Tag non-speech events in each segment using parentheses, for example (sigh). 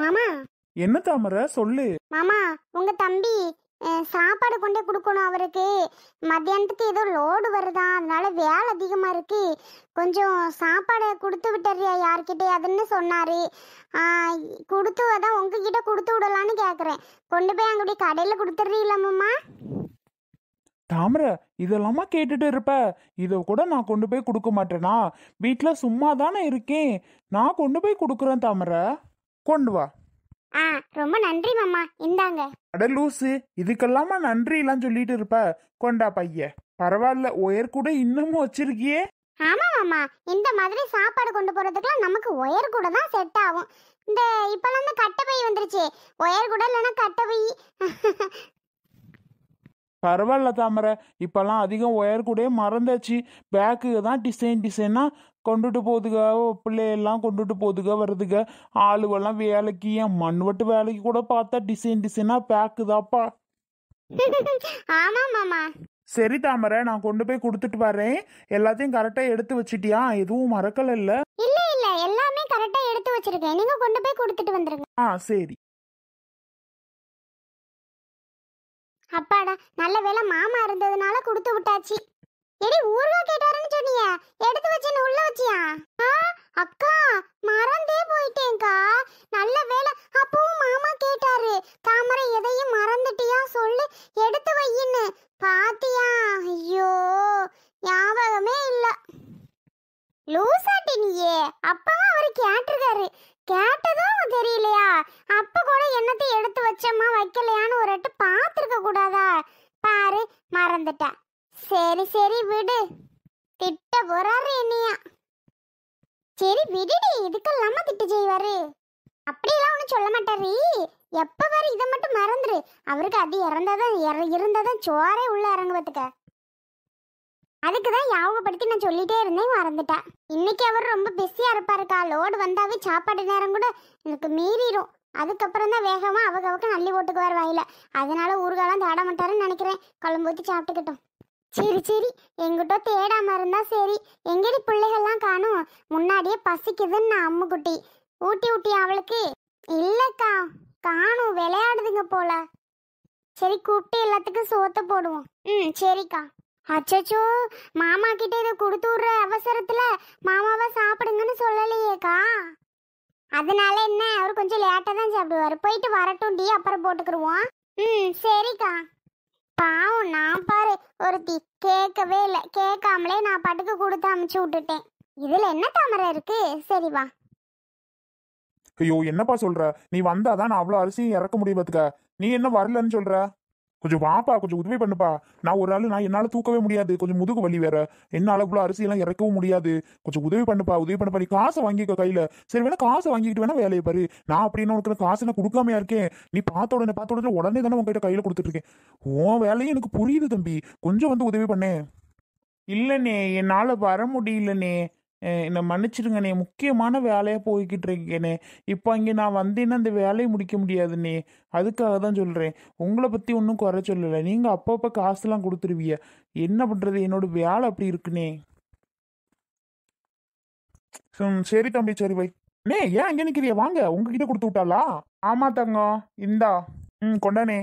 மாமா என்ன தாமர சொல்லு மாமா உங்க தம்பி சாப்பாடு கொண்டே கொடுக்கணும் அவருக்கு மத்தியானத்துக்கு ஏதோ லோடு வருதா அதனால வேலை அதிகமா இருக்கு கொஞ்சம் சாப்பாடு கொடுத்து விட்டுறியா யார்கிட்ட அதுன்னு சொன்னாரு கொடுத்து அதான் உங்ககிட்ட கொடுத்து விடலான்னு கேக்குறேன் கொண்டு போய் அங்கே கடையில கொடுத்துறீங்களா மாமா தாமரை இதெல்லாமா கேட்டுட்டு இருப்ப இதை கூட நான் கொண்டு போய் கொடுக்க மாட்டேனா வீட்டில் சும்மா தானே இருக்கேன் நான் கொண்டு போய் கொடுக்குறேன் தாமரை கொண்டு வா ஆ ரொம்ப நன்றி மாமா இந்தாங்க அட லூசு இதுக்கெல்லாம் நன்றி எல்லாம் சொல்லிட்டு இருப்ப கொண்டா பைய பரவாயில்ல ஒயர் கூட இன்னமும் வச்சிருக்கியே ஆமா மாமா இந்த மாதிரி சாப்பாடு கொண்டு போறதுக்குலாம் நமக்கு ஒயர் கூட தான் செட் ஆகும் இந்த இப்பெல்லாம் இந்த கட்டை வந்துருச்சு ஒயர் கூட இல்லைன்னா கட்டை பை பரவாயில்ல தாமரை இப்பெல்லாம் அதிகம் ஒயர் கூட மறந்தாச்சு பேக்கு தான் டிசைன் டிசைனாக கொண்டுட்டு போதுக பிள்ளையெல்லாம் கொண்டுட்டு போதுக வருதுக ஆளுவெல்லாம் வேலைக்கு என் மண்வெட்டு வேலைக்கு கூட பார்த்தா டிசைன் டிசைனாக பேக்குதாப்பா (laughs) ஆமா மாமா சரி தாமரை நான் கொண்டு போய் கொடுத்துட்டு வரேன் எல்லாத்தையும் கரெக்டா எடுத்து வச்சிட்டியா எதுவும் மறக்கல இல்ல இல்ல இல்ல எல்லாமே கரெக்டா எடுத்து வச்சிருக்கேன் நீங்க கொண்டு போய் கொடுத்துட்டு வந்துருங்க ஆ சரி அப்பாடா நல்ல வேளை மாமா இருந்ததுனால கொடுத்து விட்டாச்சு எடி ஊர்வா கேட்டாருன்னு சொன்னீங்க எடுத்து வச்சேன்னு உள்ள வச்சியா ஆ அக்கா மறந்தே போயிட்டேன்க்கா நல்ல வேலை அப்பவும் மாமா கேட்டாரு தாமரை எதையும் மறந்துட்டியா சொல்லு எடுத்து வையின்னு பாத்தியா ஐயோ ஞாபகமே இல்ல லூசாட்டினியே நீயே அப்பதான் அவரு கேட்டிருக்காரு கேட்டதும் தெரியலையா அப்ப கூட என்னத்தை எடுத்து வச்சோமா வைக்கலையான்னு ஒரு எட்டு பார்த்துருக்க கூடாதா பாரு மறந்துட்டேன் சரி சரி விடு திட்ட போறாரு என்னையா சரி விடுடி இதுக்கெல்லாம திட்டு செய்வாரு அப்படியெல்லாம் ஒன்றும் சொல்ல மாட்டாரு எப்போ வர இதை மட்டும் மறந்துரு அவருக்கு அது இறந்தாதான் இருந்தாதான் சோரே உள்ள இறங்குவதுக்க அதுக்குதான் அதுக்கு தான் யாவகப்படுத்தி நான் சொல்லிட்டே இருந்தேன் மறந்துட்டேன் இன்னைக்கு அவர் ரொம்ப பிஸியாக இருப்பாருக்கா லோடு வந்தாவே சாப்பாடு நேரம் கூட எனக்கு மீறிடும் அதுக்கப்புறம் தான் வேகமாக அவக அவங்க நல்லி போட்டுக்குவார் வாயில அதனால ஊருகாலாம் தேட மாட்டாருன்னு நினைக்கிறேன் குழம்பு ஊற்றி சாப்பிட்டுக்கிட்டோம் சரி சரி எங்கிட்ட தேடாம இருந்தா சரி எங்கடி பிள்ளைகள்லாம் காணும் முன்னாடியே பசிக்குதுன்னு நான் அம்முக்குட்டி ஊட்டி ஊட்டி அவளுக்கு இல்லக்கா காணும் விளையாடுதுங்க போல சரி கூப்பிட்டு எல்லாத்துக்கும் சோத்த போடுவோம் ம் சரிக்கா அச்சோ மாமா கிட்ட இதை கொடுத்து விடுற அவசரத்துல மாமாவை சாப்பிடுங்கன்னு சொல்லலையேக்கா அதனால என்ன அவர் கொஞ்சம் லேட்டாக தான் சாப்பிடுவார் போயிட்டு வரட்டும் டீ அப்புறம் போட்டுக்கிடுவோம் ம் சரிக்கா பாவம் நான் பா ஒருத்தி கேட்கவே இல்லை கேட்காமலே நான் பாட்டுக்கு கொடுத்து அமுச்சு விட்டுட்டேன் இதுல என்ன தாமரை இருக்கு சரி வா ஐயோ என்னப்பா சொல்ற நீ வந்தாதான் நான் அவ்வளோ அரிசியும் இறக்க முடியும் பார்த்துக்க நீ என்ன வரலன்னு சொல்ற கொஞ்சம் வாப்பா கொஞ்சம் உதவி பண்ணுப்பா நான் ஒரு ஆள் நான் என்னால் தூக்கவே முடியாது கொஞ்சம் முதுகு வலி வேற என்ன அளவுல அரிசியெல்லாம் இறக்கவும் முடியாது கொஞ்சம் உதவி பண்ணுப்பா உதவி பண்ணப்பா நீ காசை வாங்கிக்க கையில் சரி வேணா காசை வாங்கிட்டு வேணா வேலையை பாரு நான் அப்படின்னு உனக்கு காசு நான் கொடுக்காமையா இருக்கேன் நீ பார்த்த உடனே பார்த்த உடனே உடனே தானே உங்ககிட்ட கையில் இருக்கேன் உன் வேலையும் எனக்கு புரியுது தம்பி கொஞ்சம் வந்து உதவி பண்ணேன் இல்லைண்ணே என்னால் வர முடியலண்ணே என்னை மன்னிச்சிடுங்கண்ணே முக்கியமான வேலையாக போய்கிட்டு இருக்கேனே இப்போ அங்கே நான் வந்தேன்னா அந்த வேலையை முடிக்க முடியாதுண்ணே அதுக்காக தான் சொல்கிறேன் உங்களை பற்றி ஒன்றும் குறை சொல்லலை நீங்கள் அப்பப்போ காசுலாம் கொடுத்துருவிய என்ன பண்ணுறது என்னோடய வேலை அப்படி இருக்குண்ணே சரி தம்பி சரி வை நே ஏன் அங்கே நிற்கிறியா வாங்க உங்ககிட்ட கொடுத்து விட்டாளா ஆமா தங்கம் இந்தா ம் கொண்டானே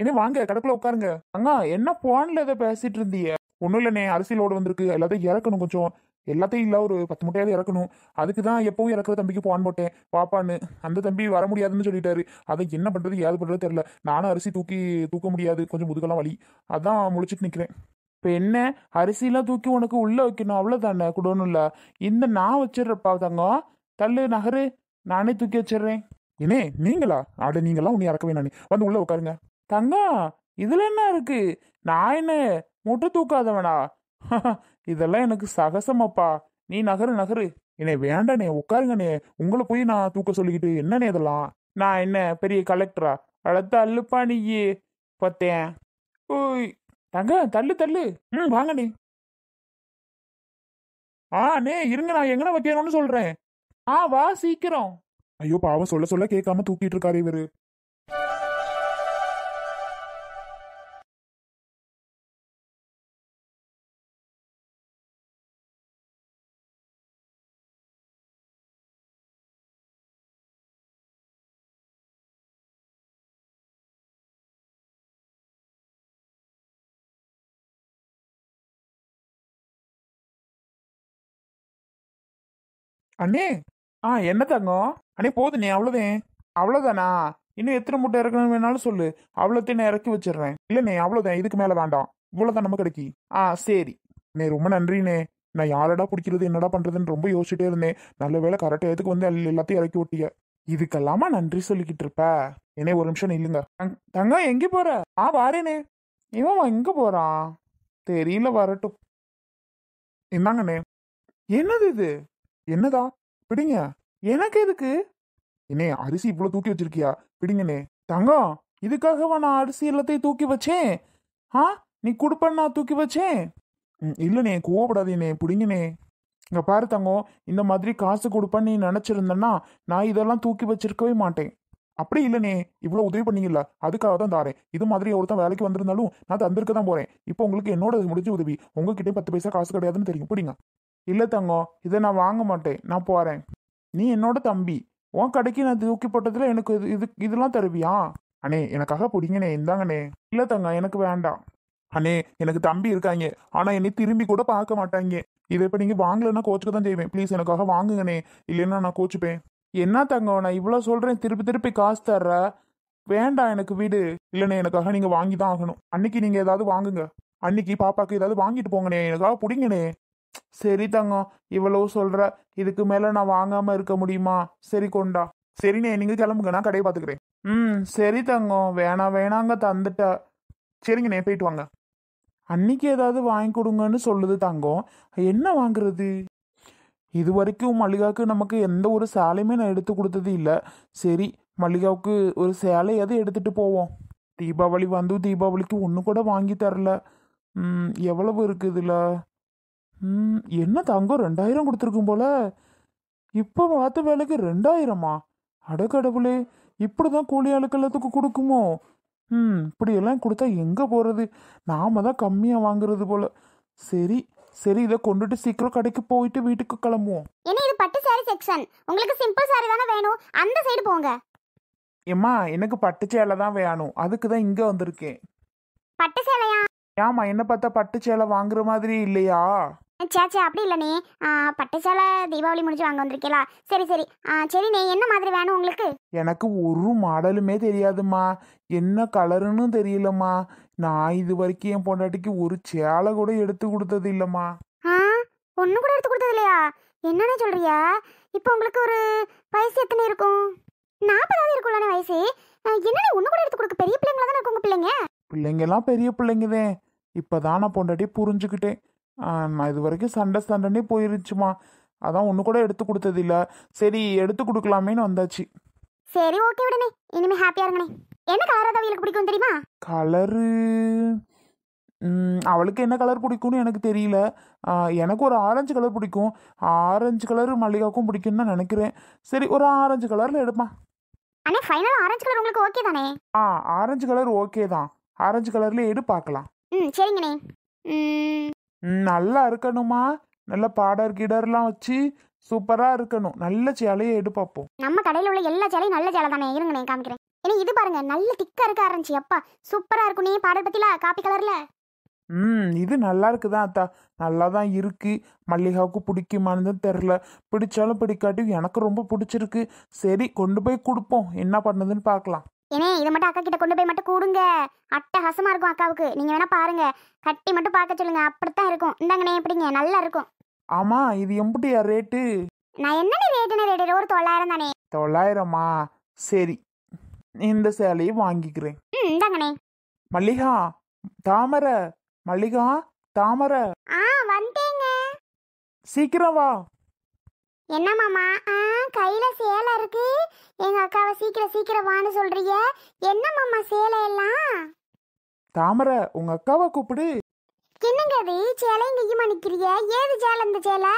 என்ன வாங்க கடக்குள்ள உட்காருங்க அங்க என்ன போன்ல ஏதோ பேசிட்டு இருந்தீங்க ஒன்றும் இல்லைண்ணே அரிசி லோடு வந்திருக்கு எல்லாத்தையும் இறக்கணும் கொஞ்சம் எல்லாத்தையும் இல்லை ஒரு பத்து முட்டையாவது இறக்கணும் அதுக்கு தான் எப்பவும் இறக்குற தம்பிக்கு போன் போட்டேன் பாப்பான்னு அந்த தம்பி வர முடியாதுன்னு சொல்லிட்டாரு அதை என்ன பண்ணுறது ஏது பண்ணுறது தெரில நானும் அரிசி தூக்கி தூக்க முடியாது கொஞ்சம் முதுகெல்லாம் வலி அதான் முழிச்சிட்டு நிற்கிறேன் இப்போ என்ன அரிசிலாம் தூக்கி உனக்கு உள்ளே வைக்கணும் அவ்வளோதானே இல்லை இந்த நான் வச்சிடுறப்பா தங்கம் தள்ளு நகரு நானே தூக்கி வச்சிடுறேன் இனே நீங்களா அட நீங்களாம் உன்னை இறக்கவே நானே வந்து உள்ளே உட்காருங்க தங்கம் இதில் என்ன இருக்குது நான் என்ன முட்டை தூக்காதவனா (laughs) இதெல்லாம் எனக்கு சகசமாப்பா நீ நகரு நகரு என்னை வேண்டானே உட்காருங்கண்ணே உங்களை போய் நான் தூக்க சொல்லிக்கிட்டு என்னண்ணே இதெல்லாம் நான் என்ன பெரிய கலெக்டரா அழத்த அள்ளுப்பா நீ பார்த்தேன் ஓய் தங்க தள்ளு தள்ளு ம் வாங்கண்ணே ஆ அண்ணே இருங்க நான் எங்கன்னா வைக்கணும்னு சொல்றேன் ஆ வா சீக்கிரம் ஐயோ பாவம் சொல்ல சொல்ல கேட்காம தூக்கிட்டு இருக்காரு இவரு அண்ணே ஆ என்ன தங்கம் அண்ணே நீ அவ்வளோதேன் அவ்வளோதானா இன்னும் எத்தனை முட்டை இறக்கணும் வேணாலும் சொல்லு அவ்வளோத்தையும் நான் இறக்கி வச்சிடுறேன் இல்லைண்ணே அவ்வளோதான் இதுக்கு மேலே வேண்டாம் இவ்வளோதான் நம்ம கிடைக்கி ஆ சரி நீ ரொம்ப நன்றிண்ணே நான் யாரடா பிடிக்கிறது என்னடா பண்ணுறதுன்னு ரொம்ப யோசிச்சுட்டே இருந்தேன் நல்ல வேலை கரெக்டாக எதுக்கு வந்து எல்லாத்தையும் இறக்கி விட்டிய இதுக்கெல்லாமா நன்றி சொல்லிக்கிட்டு இருப்ப என்னே ஒரு நிமிஷம் இல்லைங்க தங்கா எங்கே போற ஆ வாரேனே இவன் எங்கே போகிறான் தெரியல வரட்டும் என்னங்கண்ணே என்னது இது என்னதா பிடிங்க எனக்கு எதுக்கு என்னே அரிசி இவ்வளோ தூக்கி வச்சிருக்கியா பிடிங்கண்ணே தங்கம் இதுக்காகவா நான் அரிசி எல்லாத்தையும் தூக்கி வச்சேன் ஆ நீ கொடுப்பேன்னு நான் தூக்கி வச்சேன் இல்லைண்ணே கோவப்படாதேனே பிடிங்கண்ணே இங்கே பாரு தங்கம் இந்த மாதிரி காசு கொடுப்பேன்னு நீ நினச்சிருந்தேன்னா நான் இதெல்லாம் தூக்கி வச்சிருக்கவே மாட்டேன் அப்படி இல்லைண்ணே இவ்வளோ உதவி பண்ணீங்கல்ல அதுக்காக தான் தாரேன் இது மாதிரி ஒருத்தன் வேலைக்கு வந்திருந்தாலும் நான் தந்திருக்க தான் போகிறேன் இப்போ உங்களுக்கு என்னோட முடிஞ்ச உதவி உங்ககிட்ட பத்து பைசா காசு கிடையாதுன்னு தெரியும் பிடிங்க இல்லை தங்கம் இதை நான் வாங்க மாட்டேன் நான் போகிறேன் நீ என்னோட தம்பி உன் கடைக்கு நான் தூக்கி போட்டதில் எனக்கு இது இது இதெல்லாம் தருவியா அண்ணே எனக்காக பிடிங்கண்ணே இந்தாங்கண்ணே இல்லை தங்க எனக்கு வேண்டாம் அண்ணே எனக்கு தம்பி இருக்காங்க ஆனால் என்னை திரும்பி கூட பார்க்க மாட்டாங்க இதை இப்போ நீங்கள் வாங்கலைன்னா கோச்சுக்க தான் செய்வேன் ப்ளீஸ் எனக்காக வாங்குங்கண்ணே இல்லைன்னா நான் கோச்சுப்பேன் என்ன தங்கம் நான் இவ்வளோ சொல்கிறேன் திருப்பி திருப்பி காசு தர்ற வேண்டாம் எனக்கு வீடு இல்லைண்ணே எனக்காக நீங்கள் வாங்கி தான் ஆகணும் அன்னைக்கு நீங்கள் ஏதாவது வாங்குங்க அன்னைக்கு பாப்பாக்கு ஏதாவது வாங்கிட்டு போங்கண்ணே எனக்காக பிடிங்கண்ணே சரி தங்கம் இவ்வளவு சொல்ற இதுக்கு மேல நான் வாங்காம இருக்க முடியுமா சரி கொண்டா சரிண்ணே நீங்க கிளம்புங்க நான் கடையை பாத்துக்கிறேன் ம் சரி தங்கம் வேணாம் வேணாங்க தந்துட்ட சரிங்கண்ணே போயிட்டு வாங்க அன்னைக்கு ஏதாவது வாங்கி கொடுங்கன்னு சொல்லுது தங்கம் என்ன வாங்குறது இது வரைக்கும் மல்லிகாவுக்கு நமக்கு எந்த ஒரு சேலையுமே நான் எடுத்து கொடுத்தது இல்லை சரி மல்லிகாவுக்கு ஒரு சேலையாவது எடுத்துட்டு போவோம் தீபாவளி வந்து தீபாவளிக்கு ஒன்று கூட வாங்கி தரல எவ்வளவு இருக்குதுல என்ன தங்கம் ரெண்டாயிரம் கொடுத்துருக்கும் போல இப்போ பார்த்த வேலைக்கு ரெண்டாயிரமா அடக்கடவுளே இப்படி தான் கூலி ஆளுக்கு எல்லாத்துக்கும் கொடுக்குமோ ம் இப்படியெல்லாம் கொடுத்தா எங்கே போகிறது நாம தான் கம்மியாக வாங்குறது போல சரி சரி இதை கொண்டுட்டு சீக்கிரம் கடைக்கு போயிட்டு வீட்டுக்கு கிளம்புவோம் என்ன இது பட்டு சாரி செக்ஷன் உங்களுக்கு சிம்பிள் சாரி தானே வேணும் அந்த சைடு போங்க ஏம்மா எனக்கு பட்டு சேலை தான் வேணும் அதுக்கு தான் இங்கே வந்திருக்கேன் பட்டு சேலையா ஏமா என்ன பார்த்தா பட்டு சேலை வாங்குற மாதிரி இல்லையா சேச்சே அப்படி இல்லைண்ணே பட்டுச்சாலை தீபாவளி முடிச்சு வாங்க வந்திருக்கீங்களா சரி சரி சரிண்ணே என்ன மாதிரி வேணும் உங்களுக்கு எனக்கு ஒரு மாடலுமே தெரியாதுமா என்ன கலருன்னு தெரியலம்மா நான் இது வரைக்கும் என் பொண்டாட்டிக்கு ஒரு சேலை கூட எடுத்து கொடுத்தது இல்லைம்மா ஆ ஒன்று கூட எடுத்து கொடுத்தது இல்லையா என்னன்னு சொல்றியா இப்போ உங்களுக்கு ஒரு வயசு எத்தனை இருக்கும் நாற்பதாவது இருக்கும்லான வயசு என்னன்னு ஒன்று கூட எடுத்து கொடுக்க பெரிய பிள்ளைங்களா தானே இருக்கும் பிள்ளைங்க பிள்ளைங்கெல்லாம் பெரிய பிள்ளைங்க தான் இப்பதான் நான் பொண்டாட்டி புரிஞ்சுக்கிட்டேன் இது வரைக்கும் சண்டை சண்டைனே போயிருச்சுமா அதான் ஒன்று கூட எடுத்து கொடுத்தது இல்லை சரி எடுத்து கொடுக்கலாமேன்னு வந்தாச்சு சரி ஓகே விடுனே இனிமே ஹாப்பியாக இருங்கனே என்ன கலர் அதாவது பிடிக்கும் தெரியுமா கலரு அவளுக்கு என்ன கலர் பிடிக்கும்னு எனக்கு தெரியல எனக்கு ஒரு ஆரஞ்சு கலர் பிடிக்கும் ஆரஞ்சு கலர் மல்லிகாவுக்கும் பிடிக்கும்னு தான் நினைக்கிறேன் சரி ஒரு ஆரஞ்சு கலரில் எடுப்பா அண்ணே ஃபைனல் ஆரஞ்சு கலர் உங்களுக்கு ஓகே தானே ஆ ஆரஞ்சு கலர் ஓகே தான் ஆரஞ்சு கலர்லேயே எடு பார்க்கலாம் ம் சரிங்கண்ணே ம் நல்லா இருக்கணுமா நல்ல பாடர் கிடர்லாம் வச்சு சூப்பரா இருக்கணும் நல்ல சேலையை எடு பார்ப்போம் நம்ம கடையில் உள்ள எல்லா சேலையும் நல்ல சேலை தானே இருங்க நான் காமிக்கிறேன் ஏன்னா இது பாருங்க நல்ல திக்கா இருக்க ஆரம்பிச்சு அப்பா சூப்பரா இருக்கும் நீ பாடர் பத்தில காப்பி கலர்ல ம் இது நல்லா இருக்குதான் அத்தா நல்லா தான் இருக்கு மல்லிகாவுக்கு பிடிக்குமானது தெரில பிடிச்சாலும் பிடிக்காட்டி எனக்கு ரொம்ப பிடிச்சிருக்கு சரி கொண்டு போய் கொடுப்போம் என்ன பண்ணுதுன்னு பார்க்கலாம் ஏனே இதை மட்டும் அக்கா கிட்ட கொண்டு போய் மட்டும் கூடுங்க ஹசமா இருக்கும் அக்காவுக்கு நீங்கள் வேணால் பாருங்க கட்டி மட்டும் பார்க்க சொல்லுங்க அப்படித்தான் இருக்கும் இந்தாங்கண்ணே எப்படிங்க நல்லா இருக்கும் ஆமா இது எம்பிட்டியா ரேட்டு நான் என்ன ரேட்டுன்னு ரேட்டு ஒரு தொள்ளாயிரம் தானே தொள்ளாயிரமா சரி இந்த சேலையை வாங்கிக்கிறேன் இந்தாங்கண்ணே மல்லிகா தாமர மல்லிகா தாமர ஆ வந்தேங்க சீக்கிரம் வா என்ன மாமா எங்க அக்காவை சீக்கிரம் சீக்கிரம் வான்னு சொல்றீங்க என்ன மாமா சேலை எல்லாம் தாமரை உங்க அக்காவை கூப்பிடு என்னங்க அது சேலையும் கையுமா நிக்கிறீங்க ஏது சேலை இந்த சேலை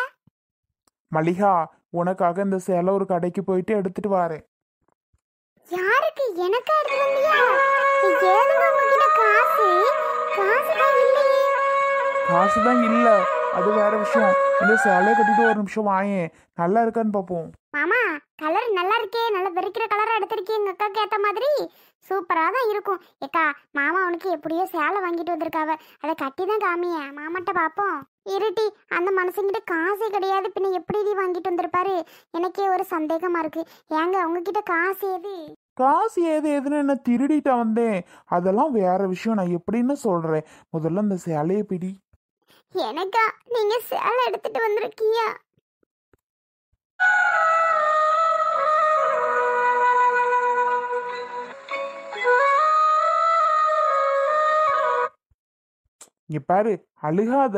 மளிகா உனக்காக இந்த சேலை ஒரு கடைக்கு போயிட்டு எடுத்துட்டு வாரேன் யாருக்கு எனக்கா எடுத்து வந்தியா ஏதுங்க உங்ககிட்ட காசு காசு தான் இல்லையே காசு தான் இல்ல அது வேற விஷயம் இந்த சேலையை கட்டிட்டு ஒரு நிமிஷம் வாயேன் நல்லா இருக்கான்னு பார்ப்போம் மாமா கலர் நல்லா இருக்கே நல்லா வெறிக்கிற கலராக எடுத்திருக்கீங்க எங்கள் அக்காவுக்கு ஏற்ற மாதிரி சூப்பராக தான் இருக்கும் ஏக்கா மாமா அவனுக்கு எப்படியோ சேலை வாங்கிட்டு வந்திருக்காவ அதை கட்டி தான் காமிய மாமாட்ட பார்ப்போம் இருட்டி அந்த மனுஷங்கிட்ட காசே கிடையாது பின்ன எப்படி இது வாங்கிட்டு வந்திருப்பாரு எனக்கே ஒரு சந்தேகமாக இருக்கு ஏங்க உங்ககிட்ட காசு எது காசு ஏது எதுன்னு என்ன திருடிட்ட வந்தேன் அதெல்லாம் வேற விஷயம் நான் எப்படின்னு சொல்கிறேன் முதல்ல அந்த சேலையை பிடி எனக்கா நீங்கள் சேலை எடுத்துட்டு வந்திருக்கீங்க இங்க பாரு அழுகாத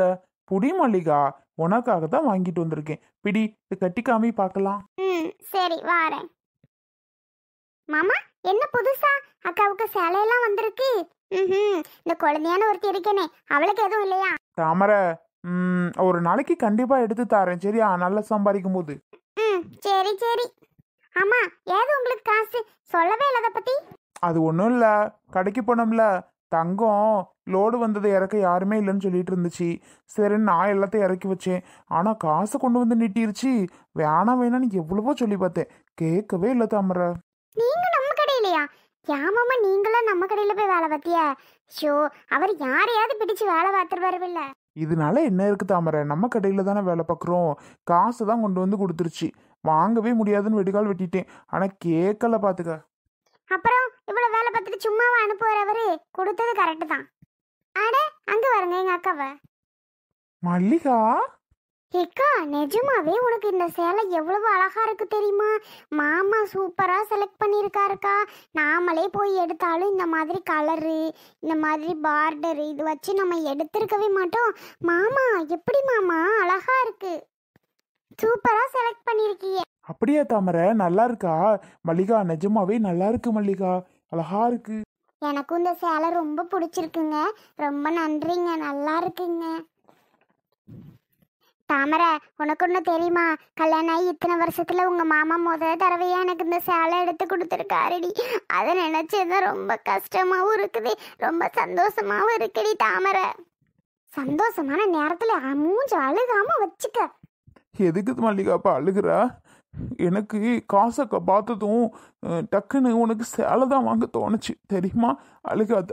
புடி மல்லிகா உனக்காக தான் வாங்கிட்டு வந்திருக்கேன் பிடி இது கட்டி பார்க்கலாம் சரி வாரேன் மாமா என்ன புதுசா அக்காவுக்கு சேலையெல்லாம் வந்திருக்கு இந்த குழந்தையான ஒருத்தி இருக்கேனே அவளுக்கு எதுவும் இல்லையா தாமரை ஒரு நாளைக்கு கண்டிப்பா எடுத்து தரேன் சரியா நல்லா சம்பாதிக்கும் போது ம் சரி சரி ஆமா ஏது உங்களுக்கு காசு சொல்லவே இல்லை அதை பத்தி அது ஒன்றும் இல்லை கடைக்கு போனோம்ல தங்கம் லோடு வந்தது இறக்க யாருமே இல்லைன்னு சொல்லிட்டு இருந்துச்சு சரின்னு நான் எல்லாத்தையும் இறக்கி வச்சேன் ஆனால் காசு கொண்டு வந்து நீட்டிருச்சு வேணாம் வேணாம்னு எவ்வளவோ சொல்லி பார்த்தேன் கேட்கவே இல்லை தாமரை நீங்க நம்ம கடையிலையா யாமாமா நீங்களும் நம்ம கடையில் போய் வேலை பார்த்தியா ஷோ அவர் யாரையாவது பிடிச்சு வேலை பார்த்துருவாருவில்ல இதனால என்ன இருக்குது தாமரை நம்ம கடையில் தானே வேலை பார்க்குறோம் காசு தான் கொண்டு வந்து கொடுத்துருச்சு வாங்கவே முடியாதுன்னு வெடிகால் வெட்டிட்டேன் ஆனால் கேட்கல பார்த்துக்க அப்புறம் இவ்வளோ வேலை பார்த்துட்டு சும்மாவை அனுப்புவாரவரு கொடுத்தது கரெக்டு தான் ஆட அங்கே வருங்க எங்கள் அக்காவை மல்லிகா ஏக்கா நிஜமாவே உனக்கு இந்த சேலை எவ்வளவு அழகா இருக்கு தெரியுமா மாமா சூப்பரா செலக்ட் பண்ணியிருக்காருக்கா நாமளே போய் எடுத்தாலும் இந்த மாதிரி கலரு இந்த மாதிரி பார்டரு இது வச்சு நம்ம எடுத்திருக்கவே மாட்டோம் மாமா எப்படி மாமா அழகா இருக்கு சூப்பரா செலக்ட் பண்ணிருக்கீங்க அப்படியா தாமரை நல்லா இருக்கா மல்லிகா நிஜமாவே நல்லா இருக்கு மல்லிகா அழகா இருக்கு எனக்கும் இந்த சேலை ரொம்ப பிடிச்சிருக்குங்க ரொம்ப நன்றிங்க நல்லா இருக்குங்க தாமரை உனக்கு ஒன்று தெரியுமா கல்யாணம் ஆகி இத்தனை வருஷத்தில் உங்கள் மாமா முதல் தடவையாக எனக்கு இந்த சேலை எடுத்து கொடுத்துருக்காருடி அதை நினச்சதான் ரொம்ப கஷ்டமாகவும் இருக்குது ரொம்ப சந்தோஷமாகவும் இருக்குடி தாமரை சந்தோஷமான நேரத்தில் மூஞ்சு அழுகாமல் வச்சுக்க எதுக்கு மல்லிகாப்பா அழுகிறா எனக்கு காசை பார்த்ததும் டக்குன்னு உனக்கு சேலை தான் வாங்க தோணுச்சு தெரியுமா அழுகாத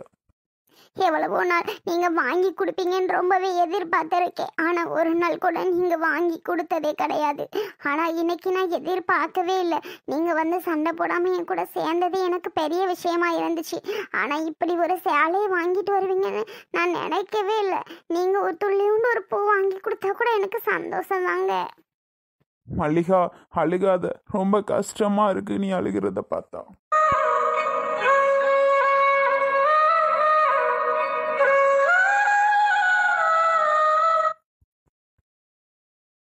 எவ்வளவோ நாள் நீங்கள் வாங்கி கொடுப்பீங்கன்னு ரொம்பவே எதிர்பார்த்துருக்கேன் ஆனால் ஒரு நாள் கூட நீங்கள் வாங்கி கொடுத்ததே கிடையாது ஆனால் இன்னைக்கு நான் எதிர்பார்க்கவே இல்லை நீங்கள் வந்து சண்டை போடாமல் என் கூட சேர்ந்தது எனக்கு பெரிய விஷயமா இருந்துச்சு ஆனால் இப்படி ஒரு சேலையை வாங்கிட்டு வருவீங்கன்னு நான் நினைக்கவே இல்லை நீங்கள் ஒரு துள்ளியுண்டு ஒரு பூ வாங்கி கொடுத்தா கூட எனக்கு சந்தோஷம் தாங்க மல்லிகா அழுகாத ரொம்ப கஷ்டமா இருக்கு நீ அழுகிறத பார்த்தா